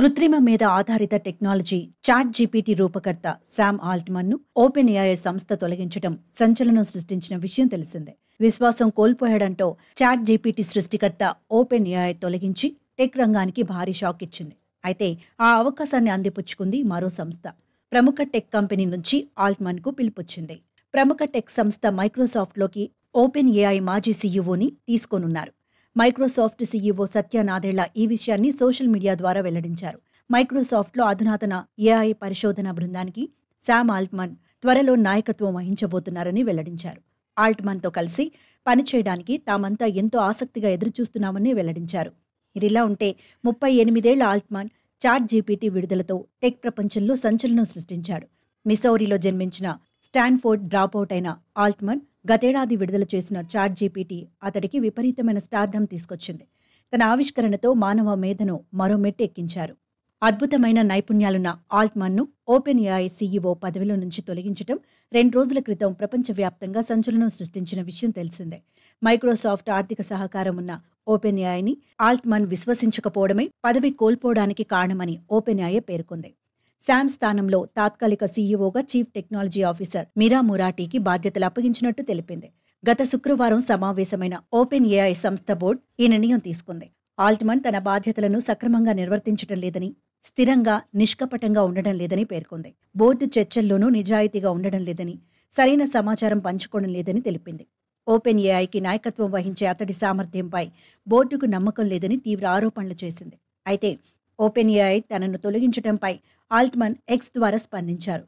కృత్రిమ మీద ఆధారిత టెక్నాలజీ చాట్ జీపీటీ రూపకర్త శామ్ ఆల్ట్మన్ను ఓపెన్ ఏఐ సంస్థ తొలగించడం సంచలనం సృష్టించిన విషయం తెలిసిందే విశ్వాసం కోల్పోయడంతో చాట్ జీపీటీ సృష్టికర్త ఓపెన్ ఏఐ తొలగించి టెక్ రంగానికి భారీ షాక్ ఇచ్చింది అయితే ఆ అవకాశాన్ని అందిపుచ్చుకుంది మరో సంస్థ ప్రముఖ టెక్ కంపెనీ నుంచి ఆల్ట్మన్కు పిలుపొచ్చింది ప్రముఖ టెక్ సంస్థ మైక్రోసాఫ్ట్లోకి ఓపెన్ ఏఐ మాజీ సీఈఓని తీసుకోనున్నారు మైక్రోసాఫ్ట్ సీఈఓ సత్యనాదేళ్ల ఈ విషయాన్ని సోషల్ మీడియా ద్వారా వెల్లడించారు మైక్రోసాఫ్ట్లో అధునాతన ఏఐ పరిశోధన బృందానికి శామ్ ఆల్ట్మన్ త్వరలో నాయకత్వం వహించబోతున్నారని వెల్లడించారు ఆల్ట్మన్తో కలిసి పనిచేయడానికి తామంతా ఎంతో ఆసక్తిగా ఎదురుచూస్తున్నామని వెల్లడించారు ఇదిలా ఉంటే ముప్పై ఎనిమిదేళ్ల ఆల్ట్మన్ చాట్ జీపీటీ విడుదలతో టెక్ ప్రపంచంలో సంచలనం సృష్టించాడు మిసౌరీలో జన్మించిన స్టాన్ఫోర్డ్ అవుట్ అయిన ఆల్ట్మన్ గతేడాది విడుదల చేసిన చాట్ జీపీటీ అతడికి విపరీతమైన స్టార్డమ్ తీసుకొచ్చింది తన ఆవిష్కరణతో మానవ మేధను మరో మెట్టు ఎక్కించారు అద్భుతమైన నైపుణ్యాలున్న ఆల్ట్మన్ను ఓపెన్ ఏఐ సీఈఓ పదవిలో నుంచి తొలగించడం రెండు రోజుల క్రితం ప్రపంచవ్యాప్తంగా సంచలనం సృష్టించిన విషయం తెలిసిందే మైక్రోసాఫ్ట్ ఆర్థిక సహకారం ఉన్న ఓపెన్ ఏఐని ఆల్ట్మన్ విశ్వసించకపోవడమే పదవి కోల్పోవడానికి కారణమని ఓపెన్ ఏఐ పేర్కొంది శామ్ స్థానంలో తాత్కాలిక సీఈఓగా చీఫ్ టెక్నాలజీ ఆఫీసర్ మీరా మురాఠీకి బాధ్యతలు అప్పగించినట్టు తెలిపింది గత శుక్రవారం సమావేశమైన ఓపెన్ ఏఐ సంస్థ బోర్డు ఈ నిర్ణయం తీసుకుంది ఆల్ట్మన్ తన బాధ్యతలను సక్రమంగా నిర్వర్తించడం లేదని స్థిరంగా నిష్కపటంగా ఉండడం లేదని పేర్కొంది బోర్డు చర్చల్లోనూ నిజాయితీగా ఉండడం లేదని సరైన సమాచారం పంచుకోవడం లేదని తెలిపింది ఓపెన్ ఏఐకి నాయకత్వం వహించే అతడి సామర్థ్యంపై బోర్డుకు నమ్మకం లేదని తీవ్ర ఆరోపణలు చేసింది అయితే ఓపెన్ ఏఐ తనను తొలగించడంపై ఆల్ట్మన్ ఎక్స్ ద్వారా స్పందించారు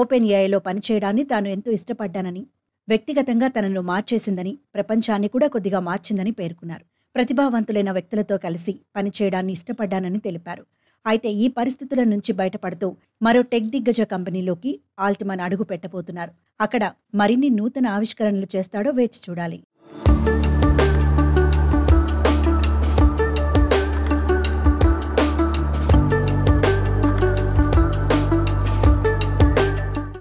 ఓపెన్ ఏఐలో పనిచేయడాన్ని తాను ఎంతో ఇష్టపడ్డానని వ్యక్తిగతంగా తనను మార్చేసిందని ప్రపంచాన్ని కూడా కొద్దిగా మార్చిందని పేర్కొన్నారు ప్రతిభావంతులైన వ్యక్తులతో కలిసి పనిచేయడాన్ని ఇష్టపడ్డానని తెలిపారు అయితే ఈ పరిస్థితుల నుంచి బయటపడుతూ మరో టెక్ దిగ్గజ కంపెనీలోకి ఆల్ట్మన్ అడుగు పెట్టబోతున్నారు అక్కడ మరిన్ని నూతన ఆవిష్కరణలు చేస్తాడో వేచి చూడాలి